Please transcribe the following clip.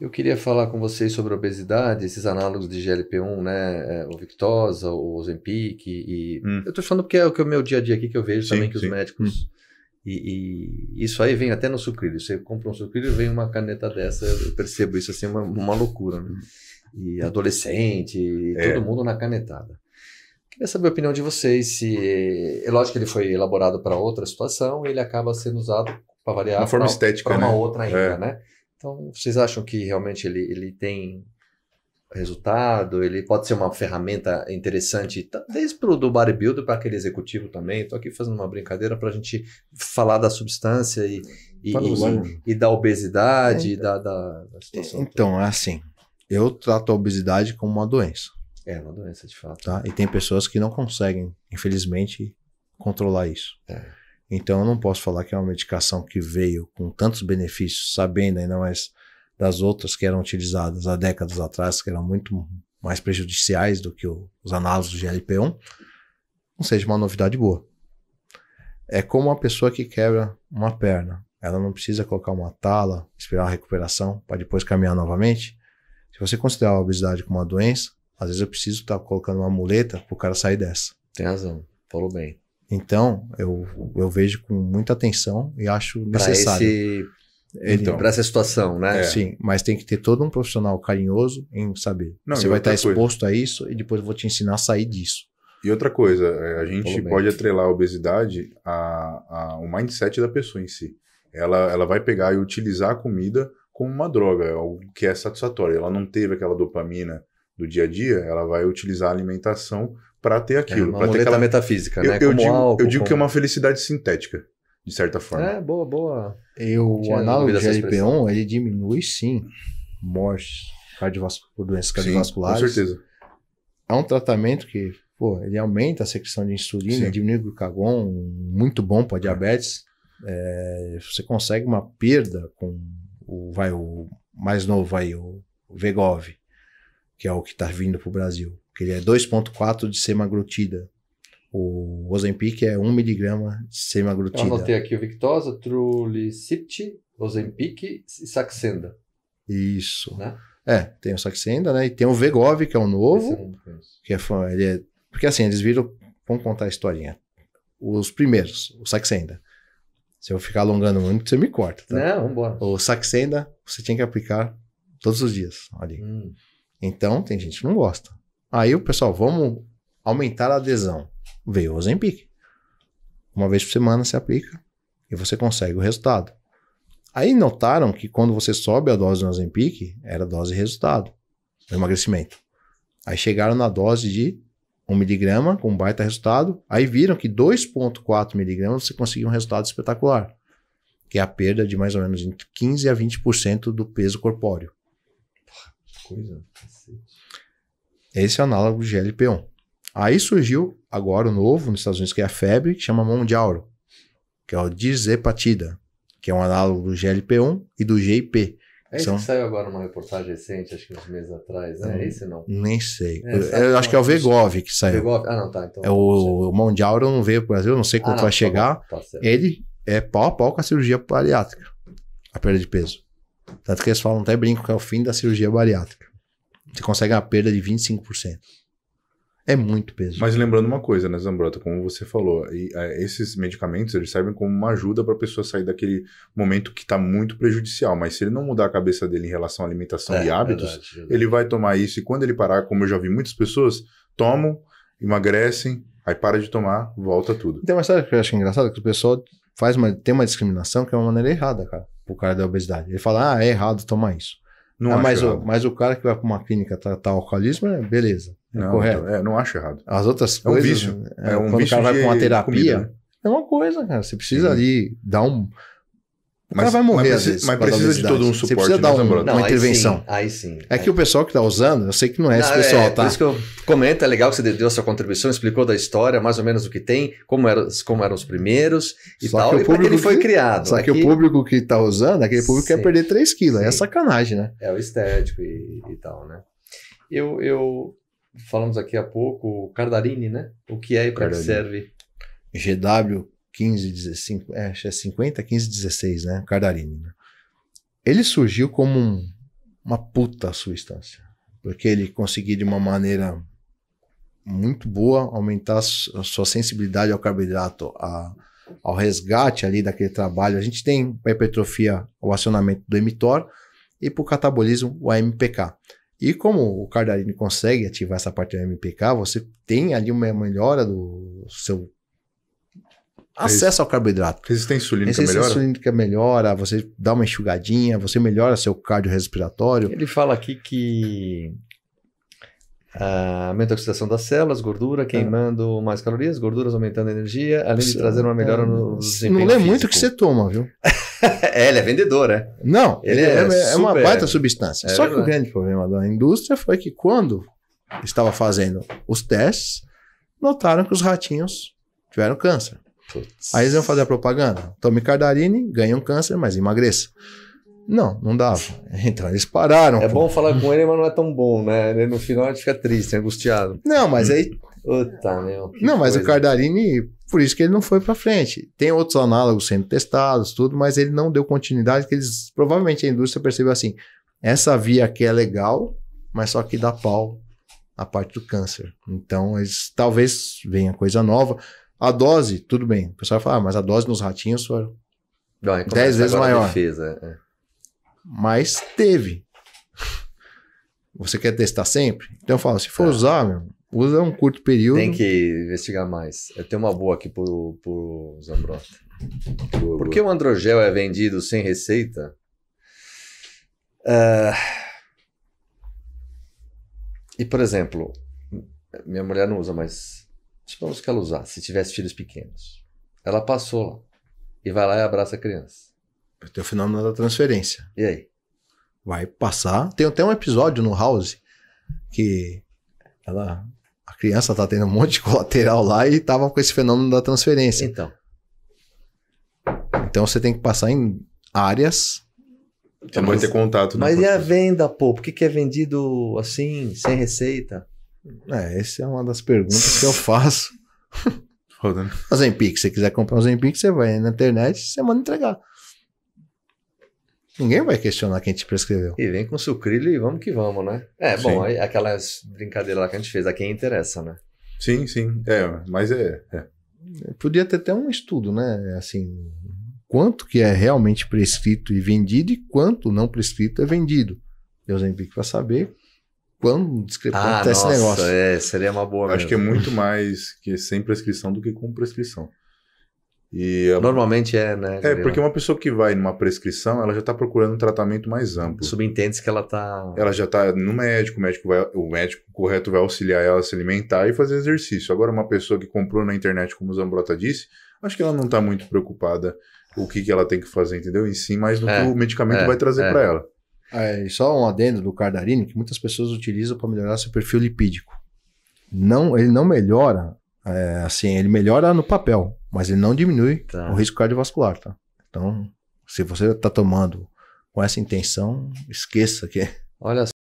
Eu queria falar com vocês sobre a obesidade, esses análogos de GLP-1, né? É, o Victosa, o Ozempic e... Hum. Eu estou falando porque é o que é o meu dia a dia aqui que eu vejo sim, também que sim. os médicos... Hum. E, e, isso aí vem até no sucrilho. Você compra um sucrilho, e vem uma caneta dessa. Eu percebo isso assim, uma, uma loucura. Né? E hum. adolescente, e é. todo mundo na canetada. Queria saber a opinião de vocês. Se, é lógico que ele foi elaborado para outra situação, ele acaba sendo usado para variar para uma, pra, estética, uma né? outra é. ainda, é. né? Então, vocês acham que realmente ele, ele tem resultado? Ele pode ser uma ferramenta interessante, desde para o do bodybuilder para aquele executivo também. Estou aqui fazendo uma brincadeira para a gente falar da substância e, e, e, e da obesidade, é, então. e da, da, da situação. Então, toda. é assim. Eu trato a obesidade como uma doença. É, uma doença de fato. Tá? E tem pessoas que não conseguem, infelizmente, controlar isso. É. Então eu não posso falar que é uma medicação que veio com tantos benefícios, sabendo ainda mais das outras que eram utilizadas há décadas atrás, que eram muito mais prejudiciais do que os análogos de LP1, não seja uma novidade boa. É como uma pessoa que quebra uma perna. Ela não precisa colocar uma tala, esperar a recuperação para depois caminhar novamente. Se você considerar a obesidade como uma doença, às vezes eu preciso estar tá colocando uma muleta para o cara sair dessa. Tem razão, falou bem. Então, eu, eu vejo com muita atenção e acho necessário. então, para essa situação, né? É. Sim, mas tem que ter todo um profissional carinhoso em saber. Não, você vai estar tá coisa. exposto a isso e depois eu vou te ensinar a sair disso. E outra coisa, é, a gente pode atrelar a obesidade ao mindset da pessoa em si. Ela, ela vai pegar e utilizar a comida como uma droga, é algo que é satisfatório. Ela não teve aquela dopamina do dia a dia, ela vai utilizar a alimentação para ter é, aquilo. É, uma ter aquela... metafísica, eu, né? Eu, digo, álcool, eu digo como... que é uma felicidade sintética, de certa forma. É, boa, boa. Eu o análogo de LP1, ele diminui sim mortes cardiovasculares, por doenças cardiovasculares. Sim, com certeza. É um tratamento que, pô, ele aumenta a secreção de insulina, sim. diminui o glucagon, muito bom para diabetes. É, você consegue uma perda com o, vai, o mais novo aí, o Vegov, que é o que está vindo para o Brasil que ele é 2,4 de semaglutida. O Ozempic é 1 miligrama de semaglutida. Eu anotei aqui o Victosa, Trulicipte, Ozempic e Saxenda. Isso. Né? É, tem o Saxenda, né? E tem o Vegov, que é o novo. É que é, ele é, porque assim, eles viram. Vamos contar a historinha. Os primeiros, o Saxenda. Se eu ficar alongando muito, você me corta, tá? Não, vambora. O Saxenda, você tinha que aplicar todos os dias ali. Hum. Então, tem gente que não gosta. Aí o pessoal, vamos aumentar a adesão. Veio o Ozempic. Uma vez por semana se aplica e você consegue o resultado. Aí notaram que quando você sobe a dose do Ozempic, era dose resultado, emagrecimento. Aí chegaram na dose de 1 miligrama com baita resultado. Aí viram que 2,4 miligramas você conseguiu um resultado espetacular, que é a perda de mais ou menos entre 15 a 20% do peso corpóreo. Coisa. Esse é o análogo GLP-1. Aí surgiu agora o novo nos Estados Unidos, que é a febre, que chama Mondiauro, que é o dizepatida, que é um análogo do GLP-1 e do GIP. É isso são... que saiu agora uma reportagem recente, acho que uns meses atrás, né? Não, é isso não? Nem sei. É, eu, eu acho que é o é? Vegov que saiu. Vegov? Ah, não, tá. Então, é o, o Mondiauro não veio para o Brasil, não sei quando ah, vai tá chegar. tá Ele é pau a pau com a cirurgia bariátrica, a perda de peso. Tanto que eles falam até brinco que é o fim da cirurgia bariátrica. Você consegue uma perda de 25%. É muito peso. Mas lembrando uma coisa, né, Zambrota, como você falou, e, é, esses medicamentos eles servem como uma ajuda para a pessoa sair daquele momento que está muito prejudicial. Mas se ele não mudar a cabeça dele em relação à alimentação é, e hábitos, verdade, verdade. ele vai tomar isso e quando ele parar, como eu já vi muitas pessoas, tomam, emagrecem, aí para de tomar, volta tudo. Então, mas sabe o que eu acho engraçado? Que o pessoal faz uma, tem uma discriminação que é uma maneira errada, cara, pro cara da obesidade. Ele fala, ah, é errado tomar isso. Não, ah, mas, o, mas o cara que vai para uma clínica tratar o alcoolismo, é beleza. É não, correto. É, não acho errado. As outras é coisas. um vício. É, é um quando vício o cara vai para uma terapia, comida. Né? é uma coisa, cara. Você precisa ali dar um, mas, cara vai morrer, mas, vezes, mas precisa de todo um suporte, Você precisa né? dar um, não, uma aí intervenção. Sim, aí sim. É, que é. o pessoal que está usando, eu sei que não é esse é, pessoal, é, tá? Por isso que eu comento, é legal que você deu a sua contribuição, explicou da história, mais ou menos o que tem, como, era, como eram os primeiros e só tal, que que ele foi que, criado. Só né? que o público que está usando, aquele público sim, quer perder 3 quilos, é sacanagem, né? É o estético e, e tal, né? Eu, eu, falamos aqui há pouco, o Cardarini, né? O que é e para que serve? GW 15, 15 é, é 50, 15, 16, né? Cardarini. Né? Ele surgiu como um, uma puta substância, porque ele conseguiu de uma maneira muito boa aumentar a sua sensibilidade ao carboidrato, a, ao resgate ali daquele trabalho. A gente tem para hipertrofia o acionamento do mTOR e para o catabolismo o AMPK. E como o Cardarine consegue ativar essa parte do AMPK, você tem ali uma melhora do seu é acesso ao carboidrato. Resistência insulínica Resistência insulínica melhora, você dá uma enxugadinha, você melhora seu cardiorrespiratório. Ele fala aqui que ah, aumenta a oxidação das células, gordura ah. queimando mais calorias, gorduras aumentando a energia, além de trazer uma melhora no é. desempenho Não lê físico. muito o que você toma, viu? é, ele é vendedor, é? Não, ele, ele é, é, super... é, uma baita substância. É Só verdade. que o grande problema da indústria foi que quando estava fazendo os testes, notaram que os ratinhos tiveram câncer. Putz. Aí eles iam fazer a propaganda. Tome cardarine, ganha um câncer, mas emagreça. Não, não dava. Então eles pararam. É pô. bom falar com ele, mas não é tão bom, né? Ele, no final ele fica triste, angustiado. Não, mas aí. Puta, meu. Não, mas coisa. o Cardarini, por isso que ele não foi para frente. Tem outros análogos sendo testados, tudo, mas ele não deu continuidade, que eles. Provavelmente a indústria percebeu assim: essa via aqui é legal, mas só que dá pau a parte do câncer. Então, eles, talvez venha coisa nova. A dose, tudo bem. O pessoal fala, ah, mas a dose nos ratinhos foi 10 é vezes maior. Defesa, é, é. Mas teve. Você quer testar sempre? Então eu falo, se for é. usar, meu, usa um curto período. Tem que investigar mais. Eu tenho uma boa aqui pro, pro Zambrota. Por que o androgel é vendido sem receita? Uh... E, por exemplo, minha mulher não usa, mas Supomos que ela usasse, se tivesse filhos pequenos. Ela passou lá e vai lá e abraça a criança. Tem o fenômeno da transferência. E aí? Vai passar. Tem até um episódio no House que ela, a criança tá tendo um monte de colateral lá e tava com esse fenômeno da transferência. Então. Então você tem que passar em áreas. Você é não vai ter contato. Mas e a venda, pô? Por que, que é vendido assim, sem receita? É, essa é uma das perguntas que eu faço. Foda, né? O se você quiser comprar um Zempic, você vai na internet e você manda entregar. Ninguém vai questionar quem te prescreveu. E vem com sucrilho e vamos que vamos, né? É, bom, é aquelas brincadeiras lá que a gente fez, a quem interessa, né? Sim, sim. É, mas é, é. Podia ter até um estudo, né? Assim, quanto que é realmente prescrito e vendido e quanto não prescrito é vendido. Deus Zempic é para saber quão discrepante ah, é esse negócio. É, seria uma boa. Acho que é muito mais que sem prescrição do que com prescrição. E a... Normalmente é, né? É, porque uma pessoa que vai numa prescrição, ela já está procurando um tratamento mais amplo. Subentende-se que ela está. Ela já está no médico, o médico, vai, o médico correto vai auxiliar ela a se alimentar e fazer exercício. Agora, uma pessoa que comprou na internet, como o Zambrota disse, acho que ela não está muito preocupada o que, que ela tem que fazer, entendeu? Em si, mas no é, que o medicamento é, vai trazer é. para ela. É, só um adendo do cardarine que muitas pessoas utilizam para melhorar seu perfil lipídico. Não, ele não melhora, é, assim, ele melhora no papel, mas ele não diminui tá. o risco cardiovascular, tá? Então, se você está tomando com essa intenção, esqueça que. É. Olha só.